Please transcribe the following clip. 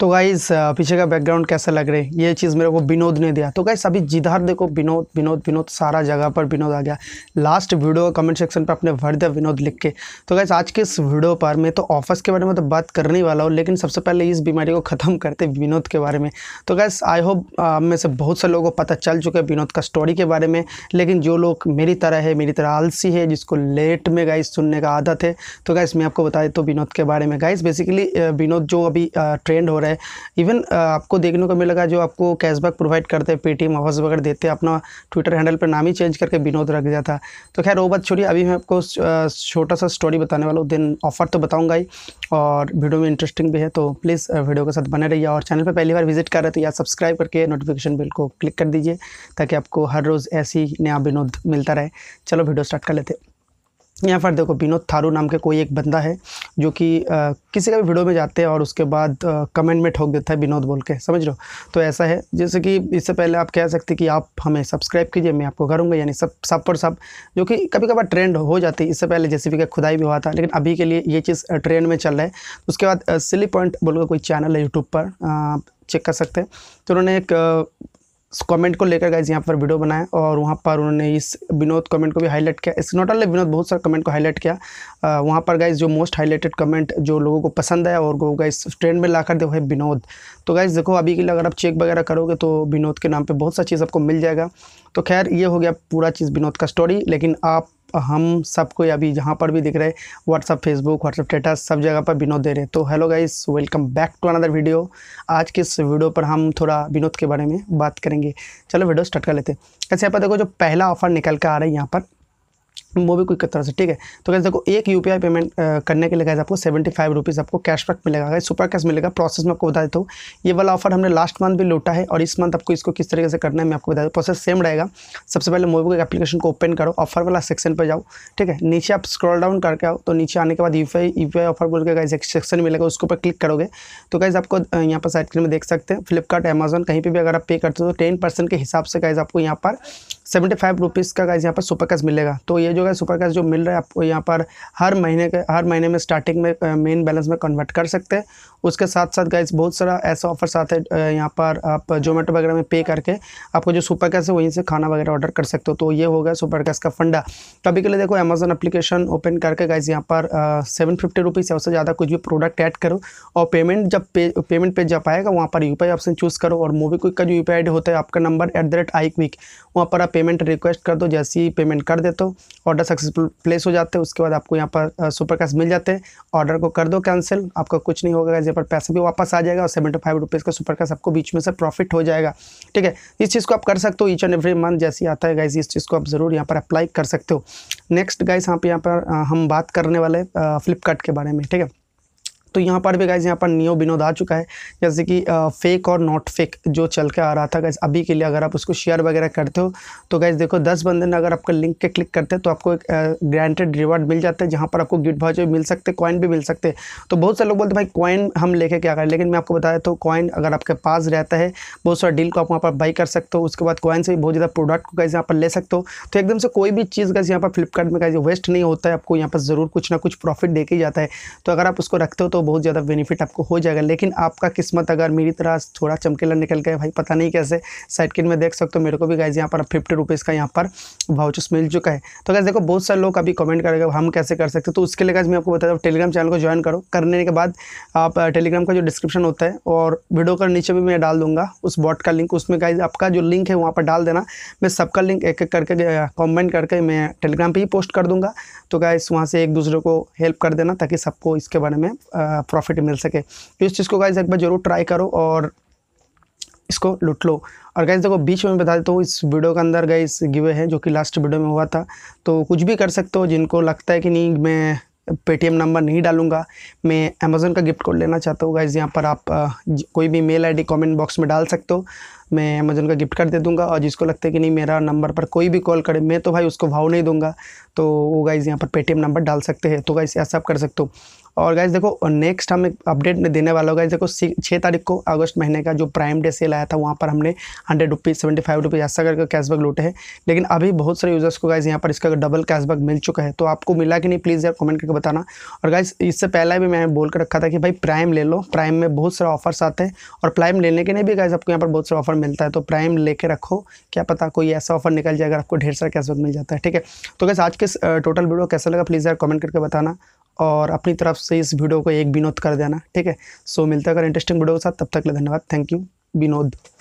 तो गाइज पीछे का बैकग्राउंड कैसा लग रहे है ये चीज़ मेरे को विनोद ने दिया तो गाइज अभी जिधर देखो विनोद विनोद विनोद सारा जगह पर विनोद आ गया लास्ट वीडियो कमेंट सेक्शन पर अपने भर दिया विनोद लिख के तो गाइज आज के इस वीडियो पर मैं तो ऑफिस के बारे में तो बात करने वाला हूँ लेकिन सबसे पहले इस बीमारी को ख़त्म करते विनोद के बारे में तो गैस आई होप में से बहुत से लोगों को पता चल चुका है विनोद का स्टोरी के बारे में लेकिन जो लोग मेरी तरह है मेरी तरह आलसी है जिसको लेट में गाइस सुनने का आदत है तो गैस मैं आपको बता देता हूँ विनोद के बारे में गाइस बेसिकली विनोद जो अभी ट्रेंड हो रहा है है इवन आपको देखने को मिलेगा जो आपको कैशबैक प्रोवाइड करते हैं पेटीएम ऑफर्स वगैरह देते हैं अपना ट्विटर हैंडल पर नाम ही चेंज करके विनोद रख दिया था तो खैर वो बात छोड़िए अभी मैं आपको छोटा सा स्टोरी बताने वाला हूँ दिन ऑफर तो बताऊँगा ही और वीडियो में इंटरेस्टिंग भी है तो प्लीज़ वीडियो के साथ बने रहिए और चैनल पर पहली बार विजिट कर रहे तो या सब्सक्राइब करके नोटिफिकेशन बिल को क्लिक कर दीजिए ताकि आपको हर रोज़ ऐसी नया विनोद मिलता रहे चलो वीडियो स्टार्ट कर लेते हैं यहाँ पर देखो विनोद थारू नाम के कोई एक बंदा है जो कि किसी का भी वीडियो में जाते हैं और उसके बाद कमेंट में ठोक देता है विनोद बोल के समझ लो तो ऐसा है जैसे कि इससे पहले आप कह सकते कि आप हमें सब्सक्राइब कीजिए मैं आपको करूँगा यानी सब सब पर सब जो कि कभी कभार ट्रेंड हो जाती है इससे पहले जैसे भी खुदाई भी हुआ था लेकिन अभी के लिए ये चीज़ ट्रेंड में चल रहा है उसके बाद सिली पॉइंट बोल कोई चैनल है यूट्यूब पर चेक कर सकते हैं तो उन्होंने एक कमेंट को लेकर गाइज यहाँ पर वीडियो बनाया और वहाँ पर उन्होंने इस विनोद कमेंट को भी हाईलाइट किया इस नॉट ऑनली विनोद बहुत सारे कमेंट को हाईलाइट किया वहाँ पर गाइज जो मोस्ट हाईलाइटेड कमेंट जो लोगों को पसंद आया और वो गाइज ट्रेंड में ला कर दे है विनोद तो गाइज देखो अभी के लिए अगर आप चेक वगैरह करोगे तो विनोद के नाम पर बहुत सा चीज़ आपको मिल जाएगा तो खैर ये हो गया पूरा चीज़ विनोद का स्टोरी लेकिन आप हम सबको अभी जहाँ पर भी दिख रहे व्हाट्सअप फेसबुक व्हाट्सअप स्टेटस सब जगह पर विनोद दे रहे तो hello guys welcome back to another video आज के इस वीडियो पर हम थोड़ा विनोद के बारे में बात करेंगे चलो वीडियो स्टार्ट कर लेते हैं ऐसे यहाँ पर देखो जो पहला ऑफर निकल कर आ रहा है यहाँ पर वो भी कोई तरह से ठीक है तो कैसे देखो एक यू पेमेंट करने के लिए गए आपको सेवेंटी फाइव रुपीज़ आपको कैशबैक मिलेगा सुपर कैश मिलेगा प्रोसेस में आपको बता देता हूँ ये वाला ऑफर हमने लास्ट मंथ भी लूटा है और इस मंथ आपको इसको किस तरीके से करना है मैं आपको बता दूँ प्रोसेस सेम रहेगा सबसे पहले मोबी को एप्लीकेशन को ओपन करो ऑफर वाला सेक्शन पर जाओ ठीक है नीचे आप स्क्रॉल डाउन करके आओ तो नीचे आने के बाद यू पी ऑफर बोल के गाइज एक सेक्शन मिलेगा उसके ऊपर क्लिक करोगे तो गाइज आपको यहाँ पर साइड में देख सकते हैं फ्लिपकार्ट अमेजन कहीं पर भी अगर आप पे करते हो तो टेन परसेंट के हिसाब से गाइज आपको यहाँ पर सेवेंटी फाइव रुपीज़ का गाइज यहाँ पर सुपर कैश मिलेगा तो ये जो जो है सुपर कैश जो मिल रहा है आपको यहाँ पर हर महीने के हर महीने में स्टार्टिंग में मेन बैलेंस में कन्वर्ट कर सकते हैं उसके साथ साथ गाइज बहुत सारा ऐसा ऑफर्स आते हैं यहाँ पर आप जोमेटो वगैरह में पे करके आपको जो सुपर कैश है वहीं से खाना वगैरह ऑर्डर कर सकते हो तो ये होगा सुपर कैश का फंडा कभी के लिए देखो अमेजन अप्लीकेशन ओपन करके गाइज यहाँ पर सेवन फिफ्टी रुपीज़ या उससे ज़्यादा कुछ भी प्रोडक्ट ऐड करो और पेमेंट जब पे पेमेंट पे जब आएगा वहाँ पर यू ऑप्शन चूज़ करो और मोबी क्विक का जो यू पी होता है आपका number at the rate I quick वहाँ पर आप पेमेंट रिक्वेस्ट कर दो जैसे ही पेमेंट कर देते हो ऑर्डर सक्सेसफुल प्लेस हो जाते हैं उसके बाद आपको यहाँ पर सुपर कैश मिल जाते हैं ऑर्डर को कर दो कैंसिल आपका कुछ नहीं होगा यहाँ पर पैसा भी वापस आ जाएगा और सेवेंटी फाइव रुपीज़ का सुपर कैश आपको बीच में से प्रॉफिट हो जाएगा ठीक है इस चीज़ को आप कर सकते हो ईच एंड एवरी मंथ जैसे आता है गाइज इस चीज़ को आप ज़रूर यहाँ पर अप्लाई कर सकते हो नेक्स्ट गाइज आप यहाँ पर हम बात करने वाले फ्लिपकार्ट के बारे में ठीक है तो यहाँ पर भी गाइज यहाँ पर नियो विनोद आ चुका है जैसे कि फेक और नॉट फेक जो चल के आ रहा था गाइज अभी के लिए अगर आप उसको शेयर वगैरह करते हो तो गाइज देखो दस बंदे ने अगर आपका लिंक के क्लिक करते हैं तो आपको एक ग्रांटेड रिवॉर्ड मिल जाता है जहाँ पर आपको गिट भाजपा मिल सकते कॉइन भी मिल सकते तो बहुत सारे लोग बोलते भाई कॉइन हम लेके क्या करें लेकिन मैं आपको बता देता हूँ कॉइन अगर आपके पास रहता है बहुत सारा डील को आप वहाँ पर बाई कर सकते हो उसके बाद कॉइन से भी बहुत ज़्यादा प्रोडक्ट को गाइज यहाँ पर ले सकते हो तो एकदम से कोई भी चीज़ गाइज यहाँ पर फ्लिपकार्ट में गाइज वेस्ट नहीं होता है आपको यहाँ पर ज़रूर कुछ ना कुछ प्रॉफिट देके जाता है तो अगर आप उसको रखते हो तो तो बहुत ज़्यादा बेनिफिट आपको हो जाएगा लेकिन आपका किस्मत अगर मेरी तरह थोड़ा चमकीला निकल गया भाई पता नहीं कैसे साइडकिन में देख सकते हो मेरे को भी गाइज यहाँ पर फिफ्टी रुपीज़ का यहाँ पर वाउचर्स मिल चुका है तो गैस देखो बहुत सारे लोग अभी कमेंट करेंगे हम कैसे कर सकते तो उसके लिए गाइज मैं आपको बता दूँ टेलीग्राम चैनल को ज्वाइन करो करने के बाद आप टेलीग्राम का जो डिस्क्रिप्शन होता है और वीडियो का नीचे भी मैं डाल दूँगा उस बॉट का लिंक उसमें गाइज आपका जो लिंक है वहाँ पर डाल देना मैं सबका लिंक एक एक करके कॉमेंट करके मैं टेलीग्राम पर ही पोस्ट कर दूँगा तो गाइज वहाँ से एक दूसरे को हेल्प कर देना ताकि सबको इसके बारे में आ, प्रॉफिट मिल सके तो इस चीज़ को गाइज एक बार जरूर ट्राई करो और इसको लुट लो और गाइज देखो बीच में बता देता हूँ इस वीडियो के अंदर गाइज गिवे है जो कि लास्ट वीडियो में हुआ था तो कुछ भी कर सकते हो जिनको लगता है कि नहीं मैं पेटीएम नंबर नहीं डालूंगा मैं अमेज़ोन का गिफ्ट कोड लेना चाहता हूँ गाइज़ यहाँ पर आप आ, कोई भी मेल आईडी कमेंट बॉक्स में डाल सकते हो मैं अमेज़ोन का गिफ्ट कार्ड दे दूँगा और जिसको लगता है कि नहीं मेरा नंबर पर कोई भी कॉल करे मैं तो भाई उसको भाव नहीं दूंगा तो वो गाइज़ यहाँ पर पेटीएम नंबर डाल सकते हैं तो गाइज़ ऐसा आप कर सकते हो और गाइज देखो नेक्स्ट हम एक अपडेट देने वाला होगा देखो छः तारीख को अगस्त महीने का जो प्राइम डे सेल आया था वहाँ पर हमने hundred rupees seventy five rupees ऐसा करके कैशबैक लूटे हैं लेकिन अभी बहुत सारे यूज़र्स को गाइज यहाँ पर इसका डबल कैशबैक मिल चुका है तो आपको मिला कि नहीं प्लीज़ यार कमेंट करके बताना और गाइज इससे पहले भी मैंने बोल कर रखा था कि भाई प्राइम ले लो प्राइम में बहुत सारे ऑफर्स आते हैं और प्राइम लेने के लिए भी गाइज आपको यहाँ पर बहुत सारा ऑफर मिलता है तो प्राइम लेके रखो क्या पता कोई ऐसा ऑफर निकल जाए अगर आपको ढेर सारा कैशबैक मिल जाता है ठीक है तो गैस आज के टोटल वीडियो कैसा लगा प्लीज़ यार कमेंट करके बताना और अपनी तरफ से इस वीडियो को एक विनोद कर देना ठीक है सो मिलता है अगर इंटरेस्टिंग वीडियो के साथ तब तक ले धन्यवाद थैंक यू विनोद